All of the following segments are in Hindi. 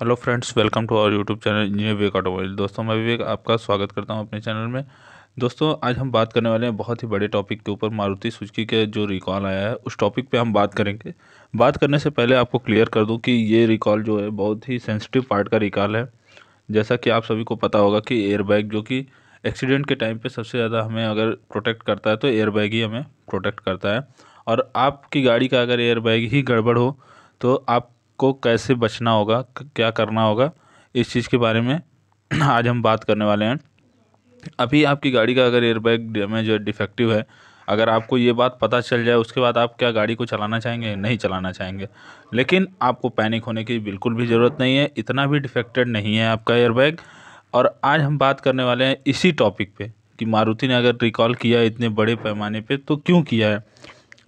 hello friends welcome to our YouTube channel engineer Vivek automobile दोस्तों मैं विवेक आपका स्वागत करता हूं अपने चैनल में दोस्तों आज हम बात करने वाले हैं बहुत ही बड़े टॉपिक के ऊपर मारुति सुजुकी के जो रिकॉल आया है उस टॉपिक पे हम बात करेंगे बात करने से पहले आपको क्लियर कर दूँ कि ये रिकॉल जो है बहुत ही सेंसिटिव पार्ट का रिकॉल है जैसा कि आप सभी को पता होगा कि एयरबैग जो कि एक्सीडेंट के टाइम पर सबसे ज़्यादा हमें अगर प्रोटेक्ट करता है तो एयरबैग ही हमें प्रोटेक्ट करता है और आपकी गाड़ी का अगर एयरबैग ही गड़बड़ हो तो आप को कैसे बचना होगा क्या करना होगा इस चीज़ के बारे में आज हम बात करने वाले हैं अभी आपकी गाड़ी का अगर एयरबैग डैमेज है डिफेक्टिव है अगर आपको ये बात पता चल जाए उसके बाद आप क्या गाड़ी को चलाना चाहेंगे नहीं चलाना चाहेंगे लेकिन आपको पैनिक होने की बिल्कुल भी ज़रूरत नहीं है इतना भी डिफेक्टेड नहीं है आपका एयरबैग और आज हम बात करने वाले हैं इसी टॉपिक पे कि मारुति ने अगर रिकॉल किया इतने बड़े पैमाने पे तो क्यों किया है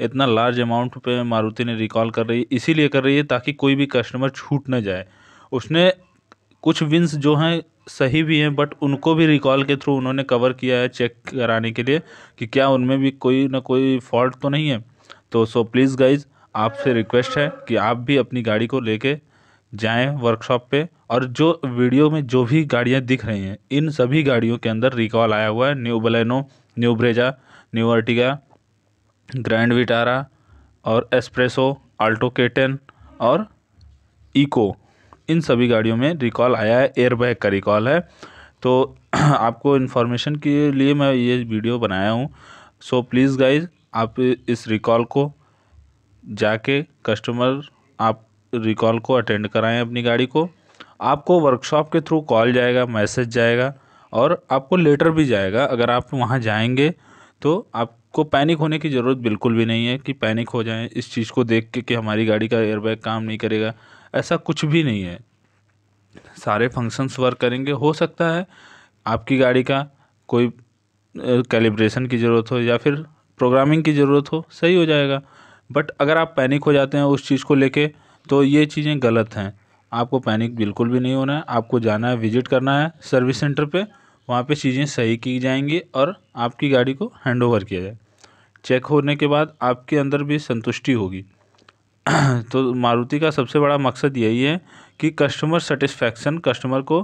इतना लार्ज अमाउंट पे मारुति ने रिकॉल कर रही है इसीलिए कर रही है ताकि कोई भी कस्टमर छूट ना जाए उसने कुछ विन्स जो हैं सही भी हैं बट उनको भी रिकॉल के थ्रू उन्होंने कवर किया है चेक कराने के लिए कि क्या उनमें भी कोई ना कोई फॉल्ट तो नहीं है तो सो प्लीज़ गाइज़ आपसे रिक्वेस्ट है कि आप भी अपनी गाड़ी को लेके जाएं वर्कशॉप पे और जो वीडियो में जो भी गाड़ियाँ दिख रही हैं इन सभी गाड़ियों के अंदर रिकॉल आया हुआ है new Baleno new Brezza new Ertiga grand Vitara और एस्प्रेसो आल्टो केटन और ईको इन सभी गाड़ियों में रिकॉल आया है एयरबैग का रिकॉल है तो आपको इन्फॉर्मेशन के लिए मैं ये वीडियो बनाया हूँ सो प्लीज़ गाइज आप इस रिकॉल को जाके कस्टमर आप रिकॉल को अटेंड कराएं अपनी गाड़ी को आपको वर्कशॉप के थ्रू कॉल जाएगा मैसेज जाएगा और आपको लेटर भी जाएगा अगर आप वहाँ जाएंगे तो आप को पैनिक होने की ज़रूरत बिल्कुल भी नहीं है कि पैनिक हो जाएँ इस चीज़ को देख के कि हमारी गाड़ी का एयरबैग काम नहीं करेगा ऐसा कुछ भी नहीं है सारे फंक्शंस वर्क करेंगे हो सकता है आपकी गाड़ी का कोई कैलिब्रेशन की ज़रूरत हो या फिर प्रोग्रामिंग की ज़रूरत हो सही हो जाएगा बट अगर आप पैनिक हो जाते हैं उस चीज़ को लेके तो ये चीज़ें गलत हैं आपको पैनिक बिल्कुल भी नहीं होना है आपको जाना है विजिट करना है सर्विस सेंटर पे वहाँ पे चीज़ें सही की जाएंगी और आपकी गाड़ी को हैंड ओवर किया जाए चेक होने के बाद आपके अंदर भी संतुष्टि होगी तो मारुति का सबसे बड़ा मकसद यही है कि कस्टमर सेटिस्फेक्शन कस्टमर को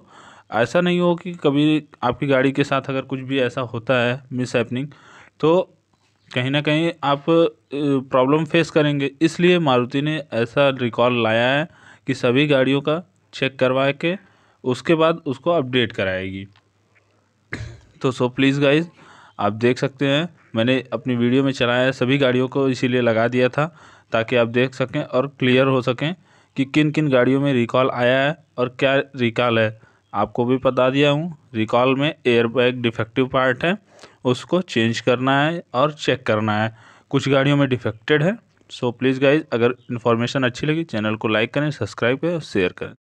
ऐसा नहीं हो कि कभी आपकी गाड़ी के साथ अगर कुछ भी ऐसा होता है मिस हैपनिंग तो कहीं ना कहीं आप प्रॉब्लम फेस करेंगे इसलिए मारुति ने ऐसा रिकॉर्ड लाया है कि सभी गाड़ियों का चेक करवा के उसके बाद उसको अपडेट कराएगी तो सो प्लीज़ गाइज आप देख सकते हैं मैंने अपनी वीडियो में चलाया सभी गाड़ियों को इसीलिए लगा दिया था ताकि आप देख सकें और क्लियर हो सकें कि किन किन गाड़ियों में रिकॉल आया है और क्या रिकॉल है आपको भी बता दिया हूँ रिकॉल में एयरबैग डिफेक्टिव पार्ट है उसको चेंज करना है और चेक करना है कुछ गाड़ियों में डिफेक्टेड है सो प्लीज़ गाइज अगर इन्फॉर्मेशन अच्छी लगी चैनल को लाइक करें सब्सक्राइब करें और शेयर करें